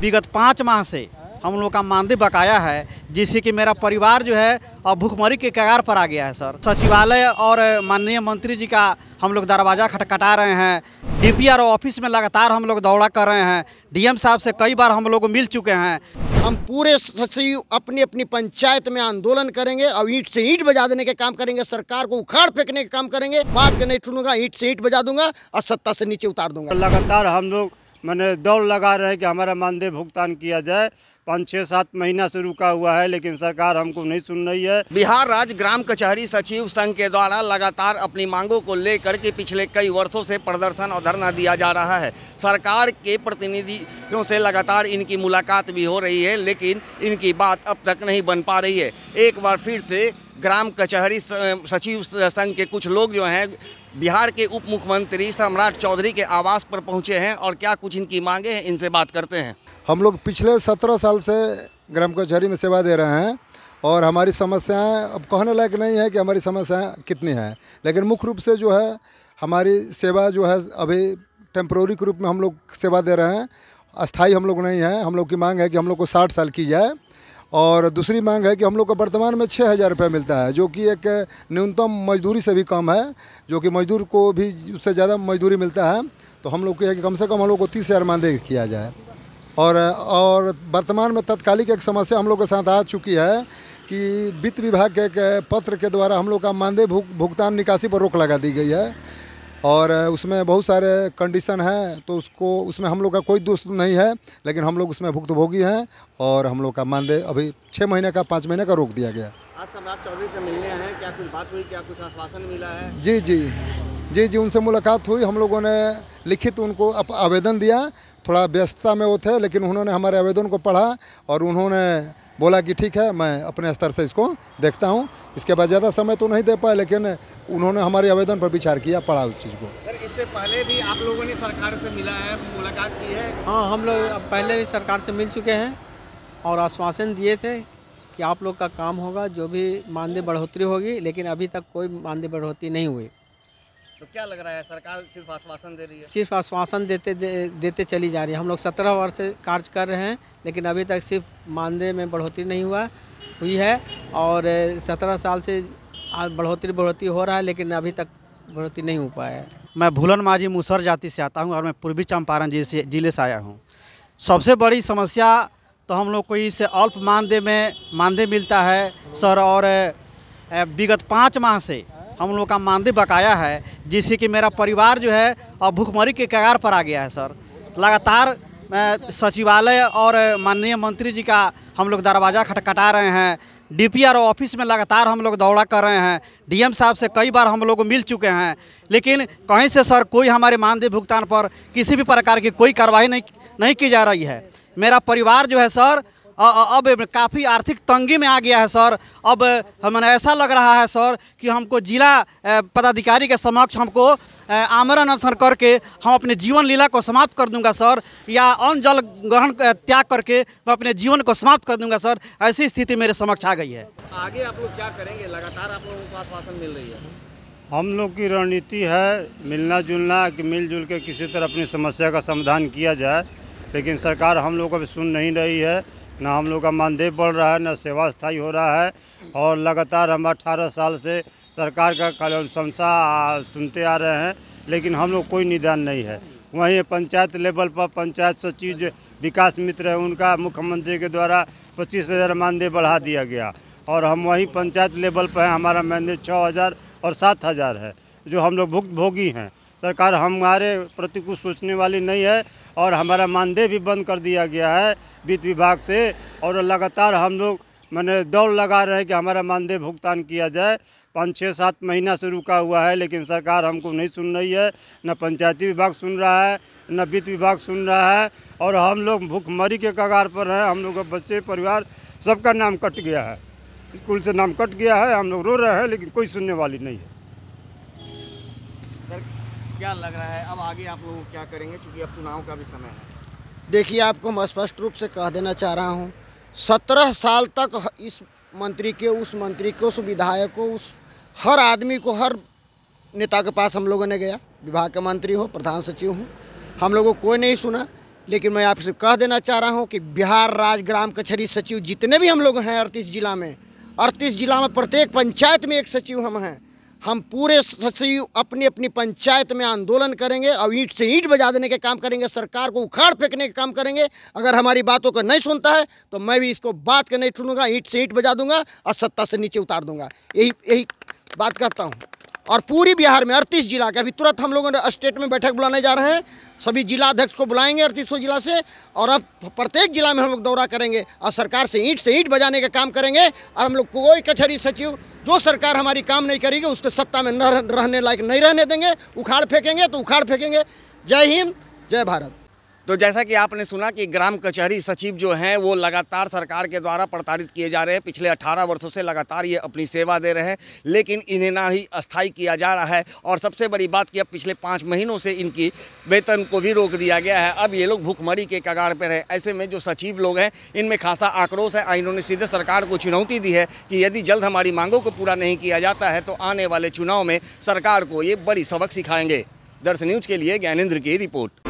विगत पाँच माह से हम लोग का मानदेय बकाया है जिससे कि मेरा परिवार जो है अब भूखमरी के कगार पर आ गया है सर सचिवालय और माननीय मंत्री जी का हम लोग दरवाज़ा खटखटा रहे हैं डीपीआरओ ऑफिस में लगातार हम लोग दौड़ा कर रहे हैं डीएम साहब से कई बार हम लोग मिल चुके हैं हम पूरे सचिव अपनी अपनी पंचायत में आंदोलन करेंगे और ईट से ईट बजा देने के काम करेंगे सरकार को उखाड़ फेंकने के काम करेंगे बात के नहीं सुनूंगा ईट से ईट बजा दूंगा और सत्ता से नीचे उतार दूंगा लगातार हम लोग मैंने दौड़ लगा रहे कि हमारा मानदेय भुगतान किया जाए पाँच छः सात महीना से रुका हुआ है लेकिन सरकार हमको नहीं सुन रही है बिहार राज्य ग्राम कचहरी सचिव संघ के द्वारा लगातार अपनी मांगों को लेकर के पिछले कई वर्षों से प्रदर्शन और धरना दिया जा रहा है सरकार के प्रतिनिधियों से लगातार इनकी मुलाकात भी हो रही है लेकिन इनकी बात अब तक नहीं बन पा रही है एक बार फिर से ग्राम कचहरी सचिव संघ के कुछ लोग जो हैं बिहार के उप मुख्यमंत्री सम्राट चौधरी के आवास पर पहुंचे हैं और क्या कुछ इनकी मांगे हैं इनसे बात करते हैं हम लोग पिछले सत्रह साल से ग्राम कचहरी में सेवा दे रहे हैं और हमारी समस्याएं अब कहने लायक नहीं है कि हमारी समस्याएं कितनी हैं लेकिन मुख्य रूप से जो है हमारी सेवा जो है अभी टेम्प्रोरी के रूप में हम लोग सेवा दे रहे हैं अस्थाई हम लोग नहीं हैं हम लोग की मांग है कि हम लोग को साठ साल की जाए और दूसरी मांग है कि हम लोग को वर्तमान में छः हज़ार रुपये मिलता है जो कि एक न्यूनतम मजदूरी से भी कम है जो कि मजदूर को भी उससे ज़्यादा मजदूरी मिलता है तो हम लोग को है कि कम से कम हम लोग को तीस हज़ार मानदेय किया जाए और और वर्तमान में तत्कालिक एक समस्या हम लोग के साथ आ चुकी है कि वित्त विभाग के एक पत्र के द्वारा हम लोग का मानदेय भुगतान निकासी पर रोक लगा दी गई है और उसमें बहुत सारे कंडीशन हैं तो उसको उसमें हम लोग का कोई दोस्त नहीं है लेकिन हम लोग उसमें भुक्तभोगी हैं और हम लोग का मानदेय अभी छः महीने का पाँच महीने का रोक दिया गया आज सम्राट चौधरी से मिलने हैं क्या कुछ बात हुई क्या कुछ आश्वासन मिला है जी जी जी जी उनसे मुलाकात हुई हम लोगों ने लिखित उनको आवेदन दिया थोड़ा व्यस्तता में वो थे लेकिन उन्होंने हमारे आवेदन को पढ़ा और उन्होंने बोला कि ठीक है मैं अपने स्तर से इसको देखता हूँ इसके बाद ज़्यादा समय तो नहीं दे पाए लेकिन उन्होंने हमारे आवेदन पर विचार किया पड़ा उस चीज़ को सर इससे पहले भी आप लोगों ने सरकार से मिला है मुलाकात की है हाँ हम लोग पहले भी सरकार से मिल चुके हैं और आश्वासन दिए थे कि आप लोग का काम होगा जो भी मानदेय बढ़ोतरी होगी लेकिन अभी तक कोई मानदेय बढ़ोतरी नहीं हुई तो क्या लग रहा है सरकार सिर्फ आश्वासन दे रही है सिर्फ आश्वासन देते दे, देते चली जा रही है हम लोग सत्रह वर्ष से कार्य कर रहे हैं लेकिन अभी तक सिर्फ मानदेय में बढ़ोतरी नहीं हुआ हुई है और सत्रह साल से बढ़ोतरी बढ़ोतरी हो रहा है लेकिन अभी तक बढ़ोतरी नहीं हो पाया है मैं भूलन माझी मुसर जाति से आता हूँ और मैं पूर्वी चंपारण जिले से आया हूँ सबसे बड़ी समस्या तो हम लोग को इस अल्प मानदेय में मानदेय मिलता है सर और विगत पाँच माह से हम लोग का मानदी बकाया है जिससे कि मेरा परिवार जो है अब भूखमरी के कगार पर आ गया है सर लगातार सचिवालय और माननीय मंत्री जी का हम लोग दरवाज़ा खटखटा रहे हैं डीपीआरओ ऑफिस में लगातार हम लोग दौड़ा कर रहे हैं डीएम साहब से कई बार हम लोग मिल चुके हैं लेकिन कहीं से सर कोई हमारे मानदेय भुगतान पर किसी भी प्रकार की कोई कार्रवाई नहीं नहीं की जा रही है मेरा परिवार जो है सर अब काफ़ी आर्थिक तंगी में आ गया है सर अब हमें ऐसा लग रहा है सर कि हमको जिला पदाधिकारी के समक्ष हमको आमरण अनशन करके हम अपने जीवन लीला को समाप्त कर दूंगा सर या अन जल ग्रहण त्याग करके मैं अपने जीवन को समाप्त कर दूंगा सर ऐसी स्थिति मेरे समक्ष आ गई है आगे आप लोग क्या करेंगे लगातार आप लोगों को आश्वासन मिल रही है हम लोग की रणनीति है मिलना जुलना कि मिलजुल के किसी तरह अपनी समस्या का समाधान किया जाए लेकिन सरकार हम लोग को सुन नहीं रही है ना हम लोग का मानदेय बढ़ रहा है ना सेवा स्थायी हो रहा है और लगातार हम अठारह साल से सरकार का प्रशंसा सुनते आ रहे हैं लेकिन हम लोग कोई निदान नहीं है वहीं पंचायत लेवल पर पंचायत सचिव जो विकास मित्र है उनका मुख्यमंत्री के द्वारा पच्चीस हज़ार मानदेय बढ़ा दिया गया और हम वहीं पंचायत लेवल पर हैं हमारा मानदेय छः हज़ार और सात हज़ार है जो हम लोग भुक्त भोगी हैं सरकार हमारे प्रति कुछ सोचने वाली नहीं है और हमारा मानदेय भी बंद कर दिया गया है वित्त विभाग से और लगातार हम लोग मैंने दौड़ लगा रहे हैं कि हमारा मानदेय भुगतान किया जाए पाँच छः सात महीना से रुका हुआ है लेकिन सरकार हमको नहीं सुन रही है न पंचायती विभाग सुन रहा है न वित्त विभाग सुन रहा है और हम लोग भूखमरी के कगार पर हैं हम लोग का बच्चे परिवार सबका नाम कट गया है स्कूल से नाम कट गया है हम लोग रो रहे हैं लेकिन कोई सुनने वाली नहीं है क्या लग रहा है अब आगे आप लोग क्या करेंगे क्योंकि अब चुनाव का भी समय है देखिए आपको मैं स्पष्ट रूप से कह देना चाह रहा हूँ सत्रह साल तक इस मंत्री के उस मंत्री को उस विधायक को उस हर आदमी को हर नेता के पास हम लोगों ने गया विभाग के मंत्री हो प्रधान सचिव हूँ हम लोगों को कोई नहीं सुना लेकिन मैं आपसे कह देना चाह रहा हूँ कि बिहार राज्य ग्राम कचहरी सचिव जितने भी हम लोग हैं अड़तीस जिला में अड़तीस जिला में प्रत्येक पंचायत में एक सचिव हम हैं हम पूरे सचिव अपनी अपनी पंचायत में आंदोलन करेंगे और ईंट से ईंट बजा देने के काम करेंगे सरकार को उखाड़ फेंकने के काम करेंगे अगर हमारी बातों को नहीं सुनता है तो मैं भी इसको बात कर नहीं सुनूंगा ईंट से ईंट बजा दूंगा और सत्ता से नीचे उतार दूंगा यही यही बात करता हूँ और पूरी बिहार में अड़तीस जिला के अभी तुरंत हम लोगों ने स्टेट में बैठक बुलाने जा रहे हैं सभी जिला अध्यक्ष को बुलाएंगे अड़तीसों जिला से और अब प्रत्येक जिला में हम लोग दौरा करेंगे और सरकार से ईंट से ईंट बजाने का काम करेंगे और हम लोग कोई कचहरी सचिव जो सरकार हमारी काम नहीं करेगी उसके सत्ता में न रहने लायक नहीं रहने देंगे उखाड़ फेंकेंगे तो उखाड़ फेंकेंगे जय हिंद जय भारत तो जैसा कि आपने सुना कि ग्राम कचहरी सचिव जो हैं वो लगातार सरकार के द्वारा प्रताड़ित किए जा रहे हैं पिछले 18 वर्षों से लगातार ये अपनी सेवा दे रहे हैं लेकिन इन्हें ना ही अस्थायी किया जा रहा है और सबसे बड़ी बात कि अब पिछले पाँच महीनों से इनकी वेतन को भी रोक दिया गया है अब ये लोग भूखमरी के कगार पर है ऐसे में जो सचिव लोग हैं इनमें खासा आक्रोश है इन्होंने सीधे सरकार को चुनौती दी है कि यदि जल्द हमारी मांगों को पूरा नहीं किया जाता है तो आने वाले चुनाव में सरकार को ये बड़ी सबक सिखाएंगे दर्श न्यूज के लिए ज्ञानेन्द्र की रिपोर्ट